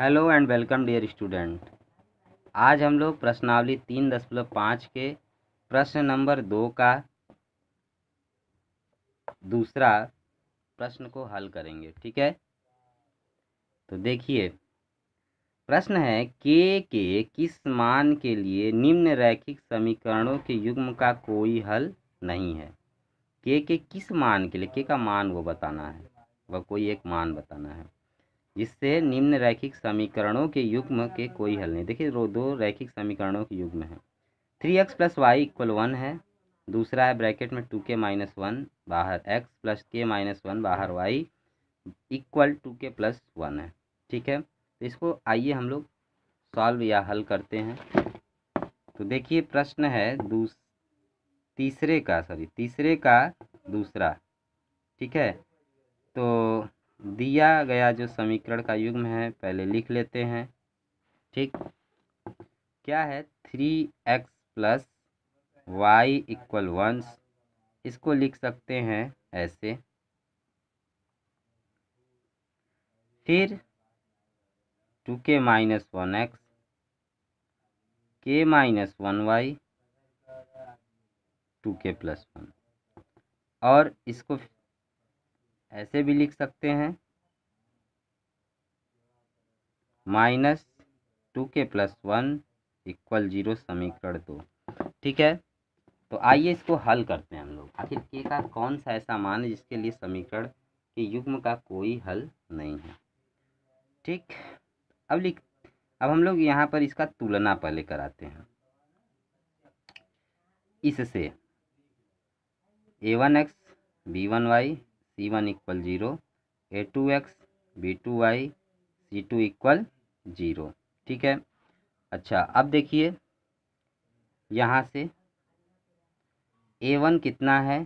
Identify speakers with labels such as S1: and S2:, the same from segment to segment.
S1: hello and welcome dear student आज हम लोग प्रश्नावली तीन दशमलव पाँच के प्रश्न नंबर दो का दूसरा प्रश्न को हल करेंगे ठीक है तो देखिए प्रश्न है के के किस मान के लिए निम्न रैखिक समीकरणों के युग्म का कोई हल नहीं है के के किस मान के लिए के का मान वो बताना है वह कोई एक मान बताना है इससे निम्न रैखिक समीकरणों के युग्म के कोई हल नहीं देखिए दो रैखिक समीकरणों के युग्म है three x plus y equal one है दूसरा है ब्रैकेट में टू के माइनस वन बाहर x plus k minus one बाहर y equal two k plus one है ठीक है तो इसको आइए हम लोग सॉल्व या हल करते हैं तो देखिए प्रश्न है दूस तीसरे का सॉरी तीसरे का दूसरा ठीक है तो दिया गया जो समीकरण का युग्म है पहले लिख लेते हैं ठीक क्या है three x plus y equal one इसको लिख सकते हैं ऐसे फिर two k minus one x k minus one y two k plus one और इसको ऐसे भी लिख सकते हैं minus two k plus one equal zero समीकरण दो ठीक है तो आइए इसको हल करते हैं हम लोग आखिर के का कौन सा ऐसा मान है जिसके लिए समीकरण के युग्म का कोई हल नहीं है ठीक अब लिख अब हम लोग यहाँ पर इसका तुलना पहले कराते हैं इससे a one x b one y c one equal zero a two x b two y c two equal zero ठीक है अच्छा अब देखिए यहाँ से ए वन कितना है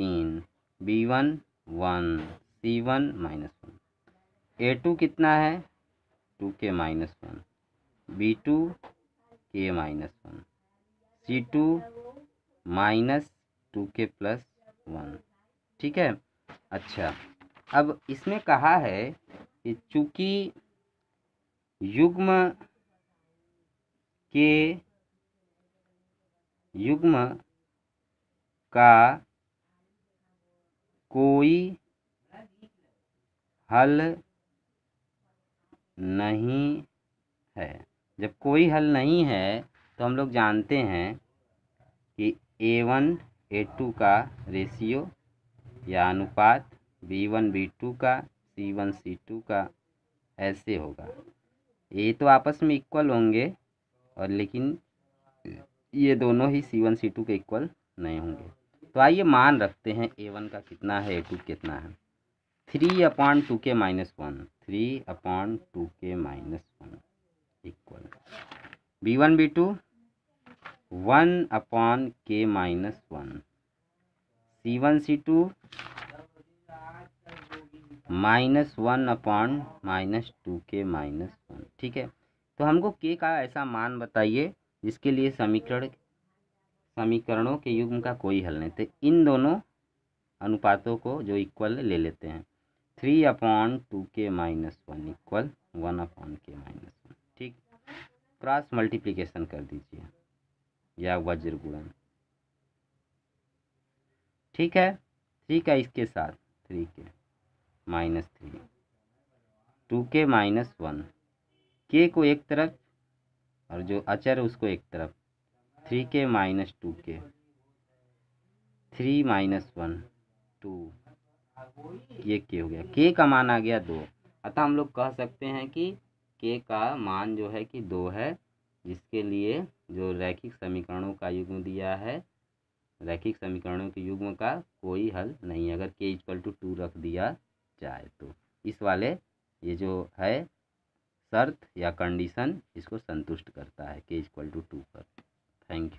S1: तीन b one one c one minus one a two कितना है two k minus one b two k minus one c two minus two k plus one ठीक है अच्छा अब इसमें कहा है कि चूँकि युग्म के युग्म का कोई हल नहीं है जब कोई हल नहीं है तो हम लोग जानते हैं कि ए वन ए टू का रेशियो या अनुपात बी वन बी टू का सी वन सी टू का ऐसे होगा ये तो आपस में इक्वल होंगे और लेकिन ये दोनों ही सी वन सी टू के इक्वल नहीं होंगे तो आइए मान रखते हैं ए वन का कितना है ए टू कितना है three upon two k minus one three upon two k minus one equal b one b two one upon k minus one c one c two minus one upon minus two k minus one ठीक है तो हमको के का ऐसा मान बताइए जिसके लिए समीकरण समीकरणों के युग्म का कोई हल नहीं तो इन दोनों अनुपातों को जो इक्वल ले लेते हैं three upon two k minus one equal one upon k minus one ठीक क्रॉस मल्टीप्लिकेशन कर दीजिए या वज्र गुणन ठीक है थ्री का इसके साथ three k minus three two k minus one के को एक तरफ और जो अचर उसको एक तरफ three k minus two k three minus one two ये के हो गया के का मान आ गया दो अतः हम लोग कह सकते हैं कि के का मान जो है कि दो है जिसके लिए जो रैखिक समीकरणों का युग्म दिया है रैखिक समीकरणों के युग्म का कोई हल नहीं अगर के इक्वल टू टू रख दिया जाए तो इस वाले ये जो है शर्त या कंडीशन इसको संतुष्ट करता है के इक्वल टू टू पर थैंक यू